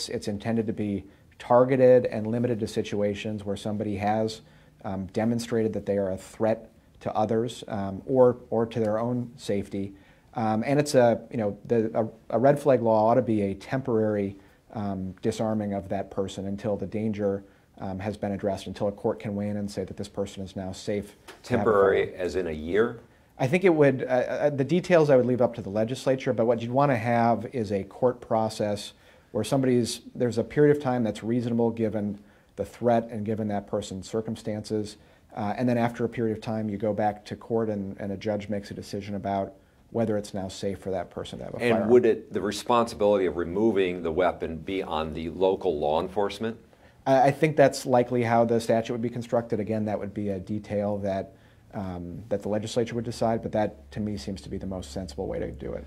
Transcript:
It's, it's intended to be targeted and limited to situations where somebody has um, demonstrated that they are a threat to others um, or, or to their own safety. Um, and it's a, you know, the, a, a, red flag law ought to be a temporary um, disarming of that person until the danger um, has been addressed, until a court can weigh in and say that this person is now safe. Temporary as in a year? I think it would, uh, uh, the details I would leave up to the legislature, but what you'd want to have is a court process where somebody's there's a period of time that's reasonable given the threat and given that person's circumstances. Uh, and then after a period of time, you go back to court and, and, a judge makes a decision about whether it's now safe for that person to have a and firearm. And would it, the responsibility of removing the weapon be on the local law enforcement? I, I think that's likely how the statute would be constructed. Again, that would be a detail that, um, that the legislature would decide, but that to me seems to be the most sensible way to do it.